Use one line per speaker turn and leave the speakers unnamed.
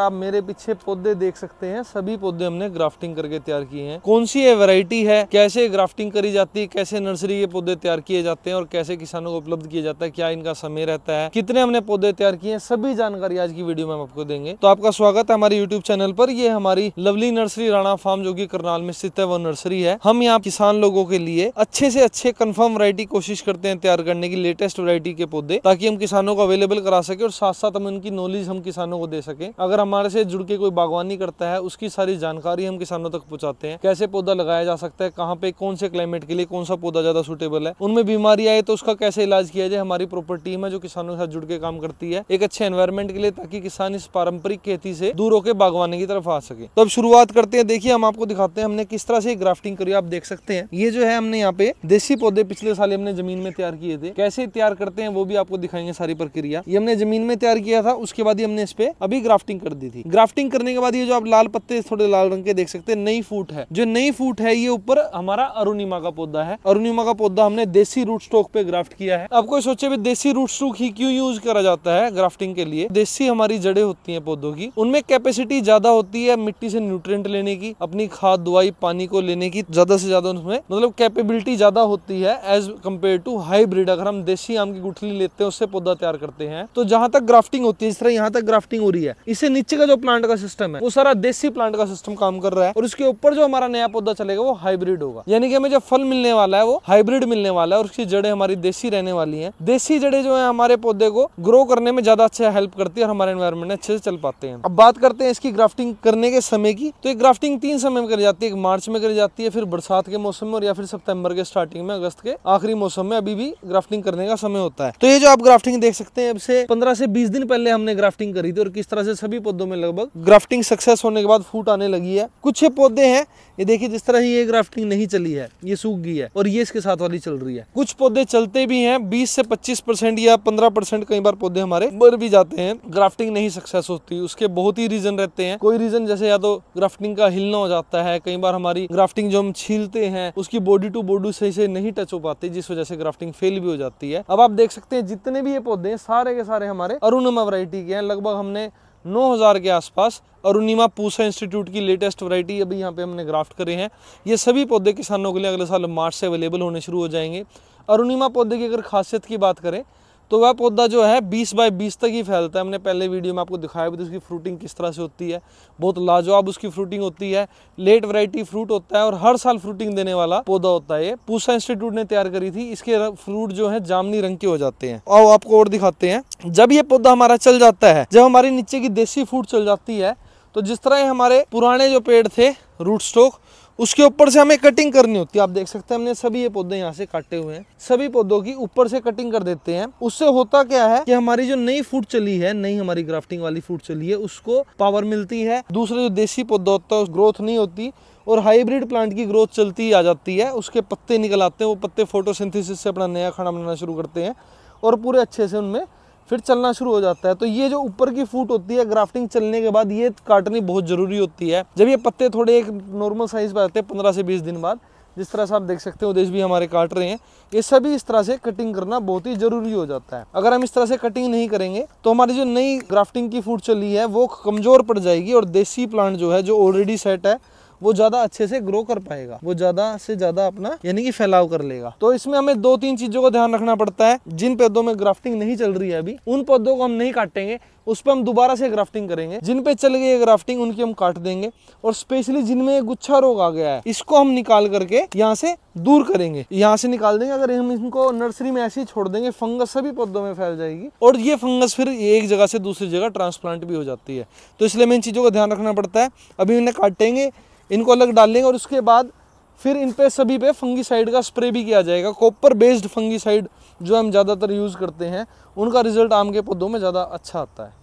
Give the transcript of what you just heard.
आप मेरे पीछे पौधे देख सकते हैं सभी पौधे हमने ग्राफ्टिंग करके तैयार किए हैं कौन सी ये वैरायटी है कैसे ग्राफ्टिंग करी जाती है कैसे नर्सरी के पौधे तैयार किए जाते हैं और कैसे किसानों को उपलब्ध किया जाता है क्या इनका समय रहता है कितने हमने पौधे तैयार किए हैं सभी जानकारी आज की वीडियो में हम आपको देंगे तो आपका स्वागत है हमारे यूट्यूब चैनल पर ये हमारी लवली नर्सरी राणा फार्म जो की करनाल में स्थित है वो नर्सरी है हम यहाँ किसान लोगों के लिए अच्छे से अच्छे कन्फर्म वरायटी कोशिश करते हैं तैयार करने की लेटेस्ट वरायटी के पौधे ताकि हम किसानों को अवेलेबल करा सके और साथ साथ हम उनकी नॉलेज हम किसानों को दे सके अगर हमारे से जुड़ के कोई बागवानी करता है उसकी सारी जानकारी हम किसानों तक पहुंचाते हैं कैसे पौधा लगाया जा सकता है कहाँ पे कौन से क्लाइमेट के लिए कौन सा पौधा ज़्यादा सुटेबल है उनमें बीमारी आए तो उसका कैसे इलाज किया जाए हमारी प्रॉपर टीम है जो किसानों के साथ जुड़ के काम करती है एक अच्छे एनवायरमेंट के लिए ताकि किसान इस पारंपरिक खेती से दूर होकर बागवानी की तरफ आ सके तो अब शुरुआत करते हैं देखिए हम आपको दिखाते हैं हमने किस तरह से ग्राफ्टिंग करी आप देख सकते हैं ये जो है हमने यहाँ पे देसी पौधे पिछले साल हमने जमीन में तैयार किए थे कैसे तैयार करते हैं वो भी आपको दिखाएंगे सारी प्रक्रिया ये हमने जमीन में तैयार किया था उसके बाद ही हमने इस पे अभी ग्राफ्टिंग कर कर दी थी ग्राफ्टिंग करने के बाद ये जो आप लाल पत्ते थोड़े लाल रंग के देख सकते हैं नई फूट है जो नई फूट है ये ऊपर हमारा अरुणिमा का पौधा है अरुणिमा का पौधा हमने देसी रूट स्टोक पे ग्राफ्ट किया है आपको सोचे भी देसी रूट स्टोक ही क्यों यूज करा जाता है ग्राफ्टिंग के लिए देसी हमारी जड़े होती है पौधों की उनमें कैपेसिटी ज्यादा होती है मिट्टी से न्यूट्रेंट लेने की अपनी खाद दवाई पानी को लेने की ज्यादा से ज्यादा उसमें मतलब कैपेबिलिटी ज्यादा होती है एज कम्पेयर टू हाईब्रिड अगर हम देसी आम की गुठली लेते हैं उससे पौधा तैयार करते हैं तो जहां तक ग्राफ्टिंग होती है इस तरह यहाँ तक ग्राफ्टिंग हो रही है इसे नीचे का जो प्लांट का सिस्टम है वो सारा देसी प्लांट का सिस्टम काम कर रहा है और उसके ऊपर जो हमारा नया पौधा चलेगा वो हाइब्रिड होगा यानी कि हमें जो फल मिलने वाला है वो हाइब्रिड मिलने वाला है और उसकी जड़े हमारी देसी रहने वाली है देसी जड़े जो है हमारे पौधे को ग्रो करने में ज्यादा अच्छा हेल्प करती है और हमारे एनवायरमेंट में अच्छे से चल पाते हैं अब बात करते हैं इसकी ग्राफ्टिंग करने के समय की तो ये ग्राफ्टिंग तीन समय में करी जाती है एक मार्च में करी जाती है फिर बरसात के मौसम में और या फिर सितंबर के स्टार्टिंग में अगस्त के आखिरी मौसम में अभी भी ग्राफ्टिंग करने का समय होता है तो ये जो आप ग्राफ्टिंग देख सकते हैं अब से पंद्रह से बीस दिन पहले हमने ग्राफ्टिंग करी थी और किस तरह से सभी पौधों में लगभग ग्राफ्टिंग सक्सेस होने के बाद फूट आने लगी है कुछ है पौधे हैं ये देखिए जिस तरह ये ग्राफ्टिंग नहीं चली है ये सूख गई है और ये इसके साथ वाली चल रही है कुछ पौधे चलते भी हैं बीस से पच्चीस परसेंट या पंद्रह परसेंट कई बार पौधे हमारे मर भी जाते हैं ग्राफ्टिंग नहीं सक्सेस होती उसके बहुत ही रीजन रहते हैं कोई रीजन जैसे या तो ग्राफ्टिंग का हिलना हो जाता है कई बार हमारी ग्राफ्टिंग जो हम छीलते हैं उसकी बॉडी टू बॉडी सही से नहीं टच हो पाती जिस वजह से ग्राफ्टिंग फेल भी हो जाती है अब आप देख सकते हैं जितने भी ये पौधे हैं सारे के सारे हमारे अरुणमा वराइटी के हैं लगभग हमने नौ हजार के आसपास अरुणिमा पूसा इंस्टीट्यूट की लेटेस्ट वैरायटी अभी यहाँ पे हमने ग्राफ्ट करे हैं ये सभी पौधे किसानों के लिए अगले साल मार्च से अवेलेबल होने शुरू हो जाएंगे अरुणिमा पौधे की अगर खासियत की बात करें तो वह पौधा जो है 20 बाय 20 तक ही फैलता है हमने पहले वीडियो में आपको दिखाया भी उसकी फ्रूटिंग किस तरह से होती है बहुत लाजवाब उसकी फ्रूटिंग होती है लेट वैरायटी फ्रूट होता है और हर साल फ्रूटिंग देने वाला पौधा होता है ये पूसा इंस्टीट्यूट ने तैयार करी थी इसके फ्रूट जो है जामनी रंग के हो जाते हैं और आपको और दिखाते हैं जब ये पौधा हमारा चल जाता है जब हमारे नीचे की देसी फ्रूट चल जाती है तो जिस तरह हमारे पुराने जो पेड़ थे रूट स्टोक उसके ऊपर से हमें कटिंग करनी होती है आप देख सकते हैं हमने सभी ये पौधे यहाँ से काटे हुए हैं सभी पौधों की ऊपर से कटिंग कर देते हैं उससे होता क्या है कि हमारी जो नई फूड चली है नई हमारी ग्राफ्टिंग वाली फूड चली है उसको पावर मिलती है दूसरा जो देसी पौधा होता है ग्रोथ नहीं होती और हाइब्रिड प्लांट की ग्रोथ चलती आ जाती है उसके पत्ते निकल आते हैं वो पत्ते फोटोसिंथेसिस से अपना नया खाना बनाना शुरू करते हैं और पूरे अच्छे से उनमें फिर चलना शुरू हो जाता है तो ये जो ऊपर की फूट होती है ग्राफ्टिंग चलने के बाद ये काटनी बहुत ज़रूरी होती है जब ये पत्ते थोड़े एक नॉर्मल साइज़ पर आते हैं पंद्रह से बीस दिन बाद जिस तरह से आप देख सकते हो उदेश भी हमारे काट रहे हैं ये सभी इस तरह से कटिंग करना बहुत ही जरूरी हो जाता है अगर हम इस तरह से कटिंग नहीं करेंगे तो हमारी जो नई ग्राफ्टिंग की फूट चली है वो कमज़ोर पड़ जाएगी और देसी प्लांट जो है जो ऑलरेडी सेट है वो ज़्यादा अच्छे से ग्रो कर पाएगा वो ज़्यादा से ज़्यादा अपना यानी कि फैलाव कर लेगा तो इसमें हमें दो तीन चीज़ों का ध्यान रखना पड़ता है जिन पौधों में ग्राफ्टिंग नहीं चल रही है अभी उन पौधों को हम नहीं काटेंगे उस पर हम दोबारा से ग्राफ्टिंग करेंगे जिन पे चल गई है ग्राफ्टिंग उनकी हम काट देंगे और स्पेशली जिनमें गुच्छा रोग आ गया है इसको हम निकाल करके यहाँ से दूर करेंगे यहाँ से निकाल देंगे अगर हम इनको नर्सरी में ऐसे ही छोड़ देंगे फंगस सभी पौधों में फैल जाएगी और ये फंगस फिर एक जगह से दूसरी जगह ट्रांसप्लांट भी हो जाती है तो इसलिए मैं इन चीज़ों का ध्यान रखना पड़ता है अभी इन्हें काटेंगे इनको अलग डाल लेंगे और उसके बाद फिर इन पे सभी पे फंगीसाइड का स्प्रे भी किया जाएगा कॉपर बेस्ड फंगीसाइड जो हम ज़्यादातर यूज़ करते हैं उनका रिजल्ट आम के पौधों में ज़्यादा अच्छा आता है